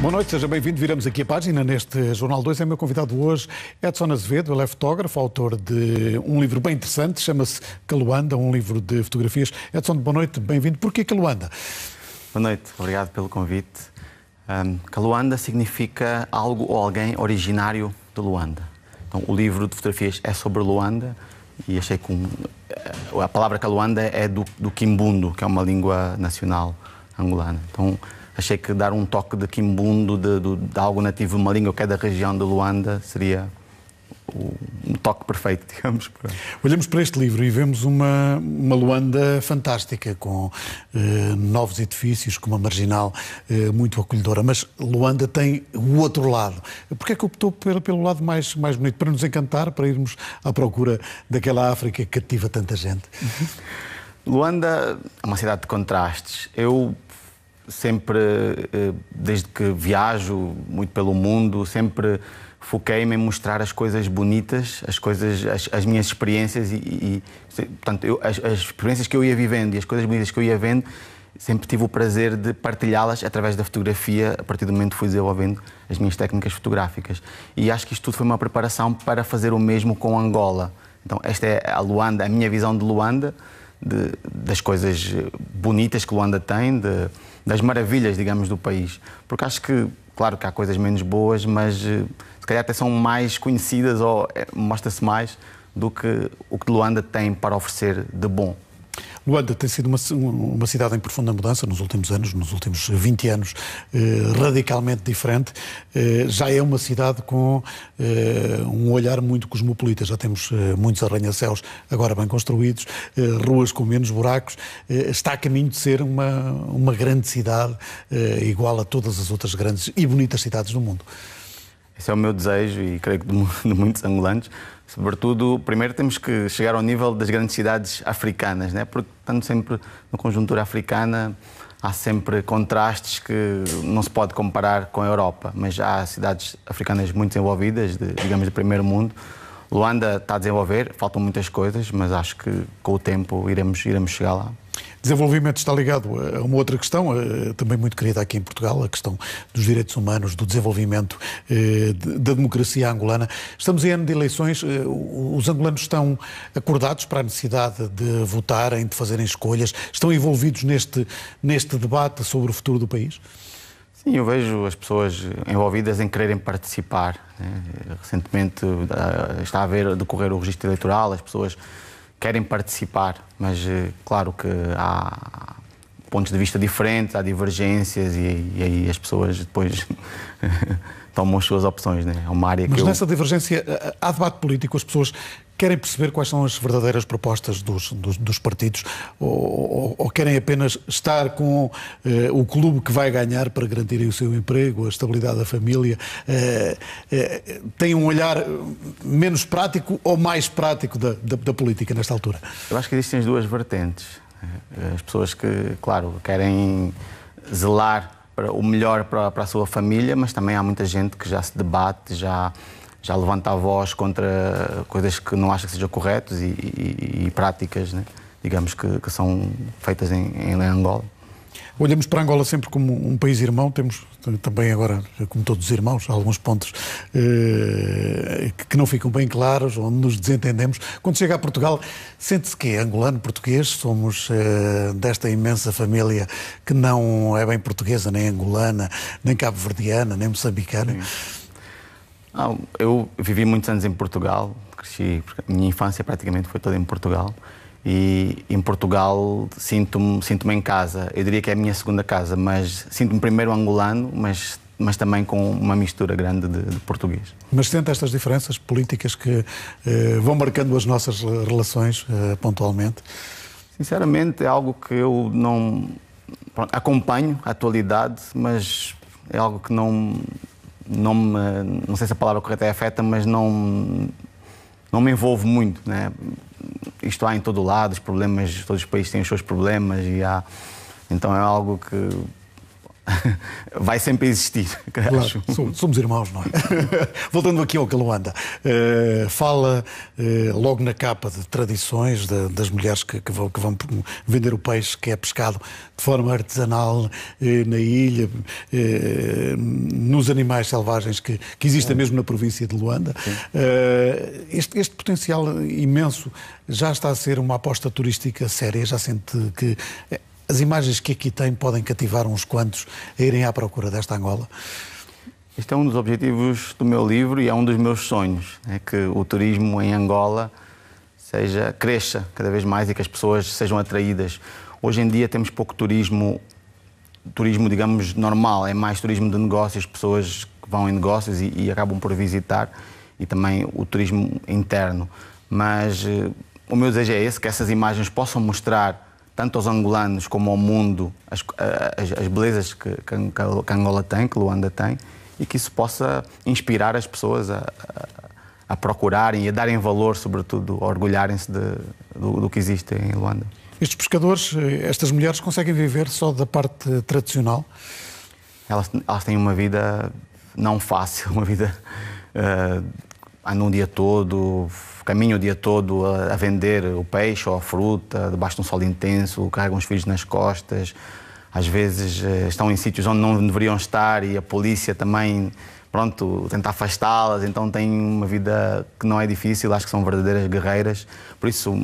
Boa noite, seja bem-vindo. Viramos aqui a página neste Jornal 2. É meu convidado hoje Edson Azevedo, ele é fotógrafo, autor de um livro bem interessante, chama-se Caluanda, um livro de fotografias. Edson, boa noite, bem-vindo. Porquê Caluanda? Boa noite, obrigado pelo convite. Um, Caluanda significa algo ou alguém originário de Luanda. Então, o livro de fotografias é sobre Luanda e achei que um, eh, a palavra Caluanda é do, do Quimbundo, que é uma língua nacional angolana. Então, achei que dar um toque de quimbundo, de, de, de algo nativo de uma língua que é da região de Luanda, seria um toque perfeito, digamos. Olhamos para este livro e vemos uma, uma Luanda fantástica, com eh, novos edifícios, com uma marginal eh, muito acolhedora. Mas Luanda tem o outro lado. Porquê é que optou pelo, pelo lado mais, mais bonito? Para nos encantar, para irmos à procura daquela África que cativa tanta gente. Uhum. Luanda é uma cidade de contrastes. Eu sempre, eh, desde que viajo muito pelo mundo, sempre foquei-me em mostrar as coisas bonitas, as coisas, as, as minhas experiências e, e portanto, eu, as, as, experiências que eu ia vivendo e as coisas bonitas que eu ia vendo, sempre tive o prazer de partilhá-las através da fotografia, a partir do momento que fui desenvolvendo as minhas técnicas fotográficas. E acho que isto tudo foi uma preparação para fazer o mesmo com Angola. Então, esta é a Luanda, a minha visão de Luanda, de, das coisas bonitas que Luanda tem, de, das maravilhas, digamos, do país. Porque acho que, claro que há coisas menos boas, mas eh, se calhar até são mais conhecidas ou é, mostra-se mais do que o que Luanda tem para oferecer de bom. Luanda tem sido uma, uma, cidade em profunda mudança nos últimos anos, nos últimos 20 anos, eh, radicalmente diferente. Eh, já é uma cidade com eh, um olhar muito cosmopolita. Já temos eh, muitos arranha-céus agora bem construídos, eh, ruas com menos buracos. Eh, está a caminho de ser uma, uma grande cidade, igual a todas as outras grandes e bonitas cidades do mundo. Esse é o meu desejo e creio que de, de muitos angolanos. Sobretudo, primeiro temos que chegar ao nível das grandes cidades africanas, né? porque estando sempre na conjuntura africana há sempre contrastes que não se pode comparar com a Europa, mas há cidades africanas muito desenvolvidas, de, digamos, de primeiro mundo. Luanda está a desenvolver, faltam muitas coisas, mas acho que com o tempo iremos, iremos chegar lá. Desenvolvimento está ligado a uma outra questão, eh, também muito querida aqui em Portugal, a questão dos direitos humanos, do desenvolvimento eh, da democracia angolana. Estamos em ano de eleições, eh, os angolanos estão acordados para a necessidade de votarem, de fazerem escolhas, estão envolvidos neste, neste debate sobre o futuro do país? Sim, eu vejo as pessoas envolvidas em quererem participar. Né? Recentemente está a ver decorrer o registro eleitoral, as pessoas querem participar, mas eh, claro que há pontos de vista diferentes, há divergências e, e aí as pessoas depois tomam as suas opções. Né? É uma área Mas que nessa eu... divergência, eh, eh, há debate político, as pessoas querem perceber quais são as verdadeiras propostas dos, dos, dos partidos ou, ou, ou, querem apenas estar com eh, o clube que vai ganhar para garantirem o seu emprego, a estabilidade da família? Eh, eh, tem um olhar menos prático ou mais prático da, da, da, política nesta altura? Eu acho que existem as duas vertentes. Eh, as pessoas que, claro, querem zelar para o melhor para, para a sua família, mas também há muita gente que já se debate, já já levanta a voz contra coisas que não acha que sejam corretas e, e, e práticas, né? digamos, que, que, são feitas em, em Angola. Olhamos para Angola sempre como um país irmão, temos também agora, como todos os irmãos, alguns pontos eh, que não ficam bem claros, onde nos desentendemos. Quando chega a Portugal, sente-se que é angolano, português, somos eh, desta imensa família que não é bem portuguesa, nem angolana, nem cabo-verdiana, nem moçambicana. Ah, eu vivi muitos anos em Portugal, cresci, minha infância praticamente foi toda em Portugal e em Portugal sinto-me sinto em casa. Eu diria que é a minha segunda casa, mas sinto-me primeiro angolano, mas mas também com uma mistura grande de, de português. Mas sente estas diferenças políticas que eh, vão marcando as nossas relações eh, pontualmente? Sinceramente, é algo que eu não pronto, acompanho a atualidade, mas é algo que não não me não sei se a palavra correta é afeta, mas não não me envolvo muito, né? Isto há em todo lado, os problemas, todos os países têm os seus problemas e há. Então é algo que vai sempre existir, claro, Somos irmãos, não é? Voltando aqui ao que Luanda, uh, fala uh, logo na capa de tradições de, das mulheres que, que, vão, que, vão, vender o peixe que é pescado de forma artesanal uh, na ilha, nos animais selvagens que, que existem mesmo na província de Luanda. Este, este, potencial imenso já está a ser uma aposta turística séria, já sente que as imagens que aqui tem podem cativar uns quantos a irem à procura desta Angola. Este é um dos objetivos do meu livro e é um dos meus sonhos, é que o turismo em Angola seja cresça cada vez mais e que as pessoas sejam atraídas. Hoje em dia temos pouco turismo, turismo digamos normal, é mais turismo de negócios, pessoas que vão em negócios e, e acabam por visitar e também o turismo interno. Mas eh, o meu desejo é esse, que essas imagens possam mostrar tanto aos angolanos como ao mundo, as, eh, as, as belezas que, que, Angola tem, que Luanda tem, e que isso possa inspirar as pessoas a, a, a procurarem e a darem valor, sobretudo, a orgulharem-se do, do que existe em Luanda. Estes pescadores, eh, estas mulheres, conseguem viver só da parte tradicional? Elas, elas têm uma vida não fácil, uma vida. Uh, andam um dia todo, caminho o dia todo a, a vender o peixe ou a fruta, debaixo de um sol intenso, carregam os filhos nas costas, às vezes eh, estão em sítios onde não deveriam estar e a polícia também pronto, tentar afastá-las, então têm uma vida que não é difícil, acho que são verdadeiras guerreiras. Por isso,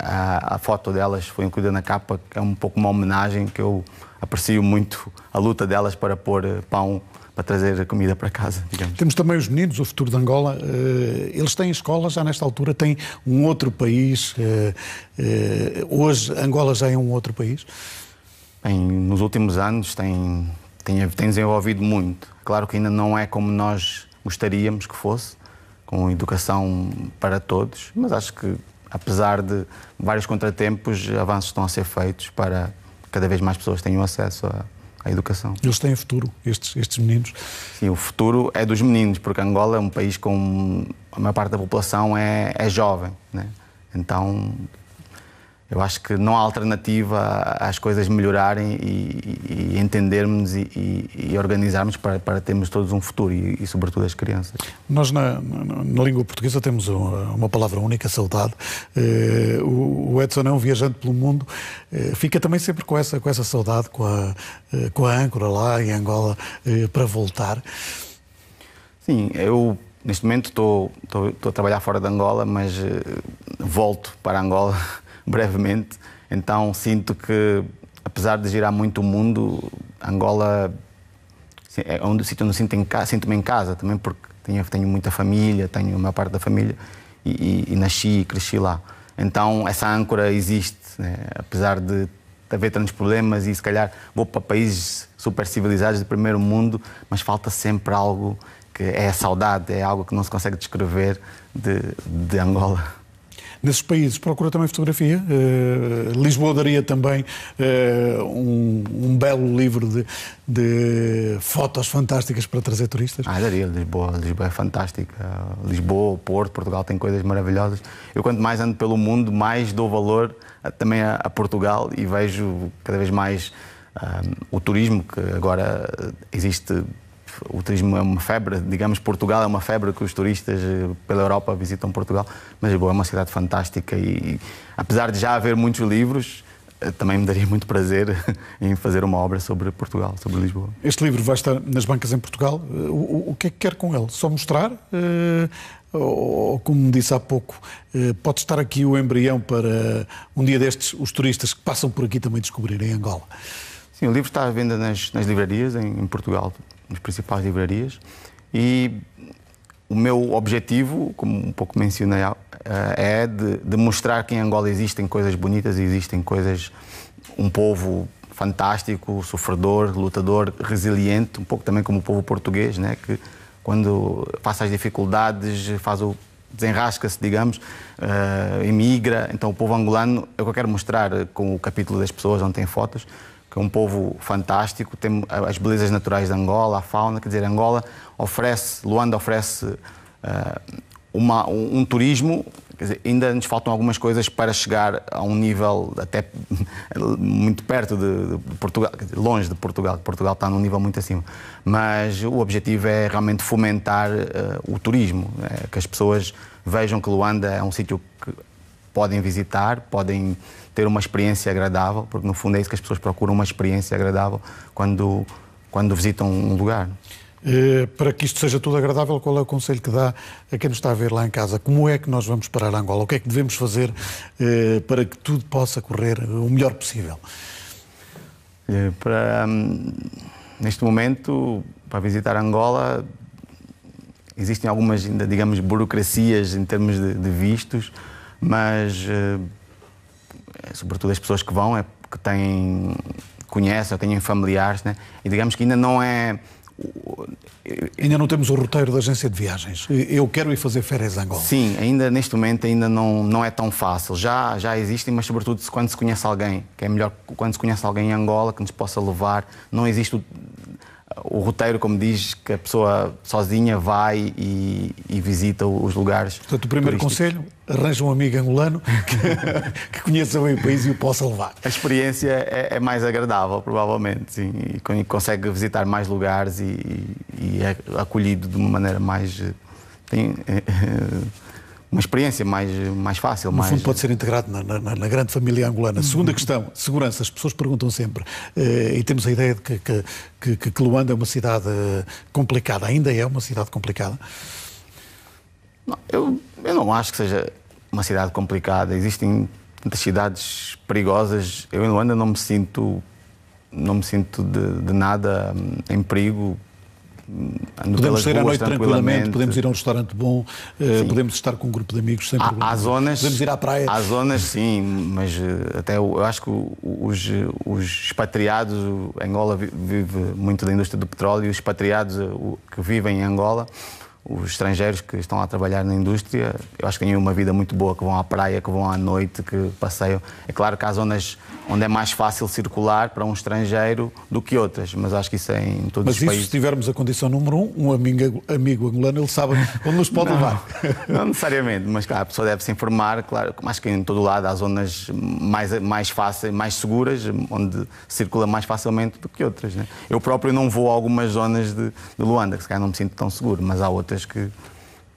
a, a foto delas foi incluída na capa, que é um pouco uma homenagem que eu aprecio muito a luta delas para pôr eh, pão para trazer a comida para casa, digamos. Temos também os meninos, o futuro de Angola. Eh, eles têm escola, já nesta altura, têm um outro país. Eh, eh, hoje, Angola já é um outro país? Bem, nos últimos anos tem, tem, tem desenvolvido muito. Claro que ainda não é como nós gostaríamos que fosse, com educação para todos, mas acho que, apesar de vários contratempos, avanços estão a ser feitos para que cada vez mais pessoas tenham acesso a à educação. Eles têm futuro, estes, estes meninos? Sim, o futuro é dos meninos, porque Angola é um país com. a maior parte da população é, é jovem, né? Então eu acho que não há alternativa às coisas melhorarem e, e entendermos e, e, e organizarmos para, para, termos todos um futuro e, sobretudo, as crianças. Nós, na, na língua portuguesa, temos uma, uma palavra única, saudade. Uh, o Edson é um viajante pelo mundo, uh, fica também sempre com essa, com essa saudade, com a, uh, com a âncora lá em Angola, para voltar. Sim, eu neste momento estou, estou a trabalhar fora de Angola, mas volto para Angola brevemente. Então sinto que, apesar de girar muito o mundo, Angola é um dos sítio onde sinto-me em, sinto em casa também, porque tenho, tenho muita família, tenho uma parte da família e, e, e nasci e cresci lá. Então essa âncora existe, né? apesar de haver tantos problemas e se calhar vou para países super civilizados de primeiro mundo, mas falta sempre algo que é a saudade, é algo que não se consegue descrever de, de Angola nesses países procura também fotografia. Uh, Lisboa daria também uh, um, um, belo livro de, de, fotos fantásticas para trazer turistas. Ah, daria. Lisboa, Lisboa é fantástica. Lisboa, Porto, Portugal tem coisas maravilhosas. Eu, quanto mais ando pelo mundo, mais dou valor a, eh, também a, a Portugal e vejo cada vez mais. o turismo, que agora existe o turismo é uma febre, digamos, Portugal é uma febre que os turistas eh, pela Europa visitam Portugal, mas Lisboa é uma cidade fantástica e, apesar de já haver muitos livros, eh, também me daria muito prazer em fazer uma obra sobre Portugal, sobre Lisboa. Este livro vai estar nas bancas em Portugal. Eh, o, o que é que quer com ele? Só mostrar? Ou, como disse há pouco, pode estar aqui o embrião para um dia destes os turistas que passam por aqui também descobrirem Angola? Sim, o livro está à venda nas, nas livrarias em, em Portugal, nas principais livrarias. E o meu objetivo, como um pouco mencionei, ah, é de, de mostrar que em Angola existem coisas bonitas existem coisas. um povo fantástico, sofredor, lutador, resiliente, um pouco também como o povo português, né? que quando passa as dificuldades, faz o desenrasca-se, digamos, uh, emigra. Então o povo angolano, é o que eu quero mostrar com o capítulo das pessoas, onde tem fotos, que é um povo fantástico, tem as belezas naturais de Angola, a fauna, quer dizer, Angola oferece, Luanda oferece uh, uma, um, um turismo Dizer, ainda nos faltam algumas coisas para chegar a um nível até muito perto de, de Portugal, dizer, longe de Portugal, Portugal está num nível muito acima. Mas o objetivo é realmente fomentar uh, o turismo, né? que as pessoas vejam que Luanda é um sítio que podem visitar, podem ter uma experiência agradável, porque no fundo é isso que as pessoas procuram, uma experiência agradável quando, quando visitam um lugar. Eh, para que isto seja tudo agradável, qual é o conselho que dá a quem nos está a ver lá em casa? Como é que nós vamos parar Angola? O que é que devemos fazer eh, para que tudo possa correr eh, o melhor possível? Eh, para, hum, neste momento, para visitar Angola, existem algumas, digamos, burocracias em termos de, de vistos mas eh, sobretudo as pessoas que vão, é, que têm, conhecem ou têm familiares, né? e digamos que ainda não é. Ainda não temos o roteiro da agência de viagens. Eu quero ir fazer férias a Angola. Sim, ainda neste momento ainda não, não é tão fácil. Já, já existem, mas sobretudo quando se conhece alguém, que é melhor quando se conhece alguém em Angola que nos possa levar. Não existe o roteiro, como diz, que a pessoa sozinha vai e, e visita os lugares. Portanto, o primeiro conselho, arranja um amigo angolano que, que, conheça bem o país e o possa levar. A experiência é, é mais agradável, provavelmente, sim, e consegue visitar mais lugares e, e é acolhido de uma maneira mais. Eh, tem, é, uma experiência mais, mais fácil. No mais... fundo, pode ser integrado na, na, na grande família angolana. Uhum. Segunda questão, segurança. As pessoas perguntam sempre, eh, e temos a ideia de que, que, que, que Luanda é uma cidade eh, complicada, ainda é uma cidade complicada? Não, eu, eu não acho que seja uma cidade complicada. Existem tantas cidades perigosas. Eu em Luanda não me sinto, não me sinto de, de nada hum, em perigo Podemos sair à noite tranquilamente, podemos ir a um restaurante bom, eh, podemos estar com um grupo de amigos sem problema. Há zonas, podemos ir à praia. Há zonas, sim, mas eh, até eu acho que os, os expatriados, Angola vive muito da indústria do petróleo, e os expatriados eh, que vivem em Angola os estrangeiros que estão a trabalhar na indústria, eu acho que têm uma vida muito boa, que vão à praia, que vão à noite, que passeiam. É claro que há zonas onde é mais fácil circular para um estrangeiro do que outras, mas acho que isso é em todos mas os países. Mas se tivermos a condição número um, um amigo, amigo angolano, ele sabe onde nos pode não, levar. Não necessariamente, mas claro, a pessoa deve se informar, claro, acho que em todo lado há zonas mais, mais fáceis, mais seguras, onde circula mais facilmente do que outras. Né? Eu próprio não vou a algumas zonas de, de Luanda, que se calhar não me sinto tão seguro, mas há outras que,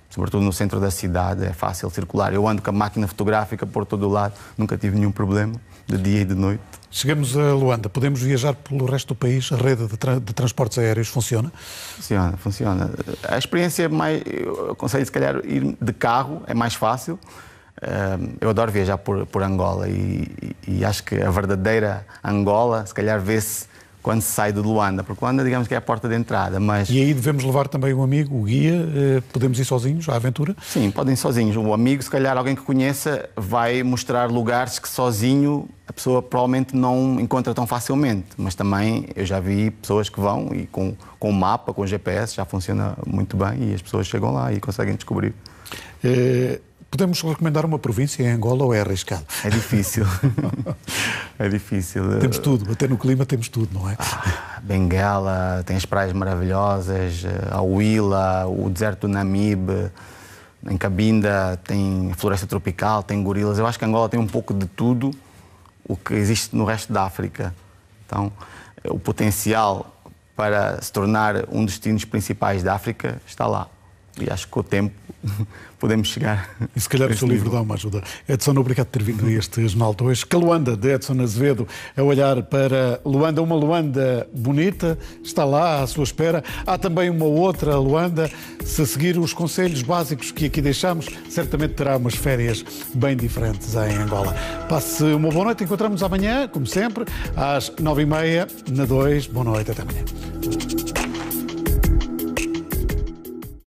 sobretudo no centro da cidade, é fácil circular. Eu ando com a máquina fotográfica por todo o lado, nunca tive nenhum problema, de dia e de noite. Chegamos a Luanda, podemos viajar pelo resto do país? A rede de, tra de transportes aéreos funciona? Funciona, funciona. A experiência é mais. Eu aconselho, se calhar, ir de carro, é mais fácil. Eu adoro viajar por, por Angola e, e acho que a verdadeira Angola, se calhar, vê-se quando se sai de Luanda, porque Luanda, digamos que é a porta de entrada, mas... E aí devemos levar também um amigo, o guia, eh, podemos ir sozinhos à aventura? Sim, podem ir sozinhos. O amigo, se calhar alguém que conheça, vai mostrar lugares que sozinho a pessoa provavelmente não encontra tão facilmente, mas também eu já vi pessoas que vão e com, com o mapa, com o GPS, já funciona muito bem e as pessoas chegam lá e conseguem descobrir. É Podemos recomendar uma província em Angola ou é arriscado? É difícil. é difícil. Temos tudo, até no clima temos tudo, não é? Ah, Benguela, tem as praias maravilhosas, eh, a Huila, o deserto do Namibe, em Cabinda tem floresta tropical, tem gorilas. Eu acho que Angola tem um pouco de tudo o que existe no resto da África. Então, eh, o potencial para se tornar um dos destinos principais da África está lá. E acho que o tempo podemos chegar. E se calhar o seu livro, livro dá uma ajuda. Edson, obrigado por ter vindo a este Jornal 2. Luanda, de Edson Azevedo, a olhar para Luanda, uma Luanda bonita, está lá à sua espera. Há também uma outra Luanda, se seguir os conselhos básicos que aqui deixamos, certamente terá umas férias bem diferentes em Angola. Passe uma boa noite, encontramos amanhã, como sempre, às nove e meia, na 2. Boa noite, até amanhã.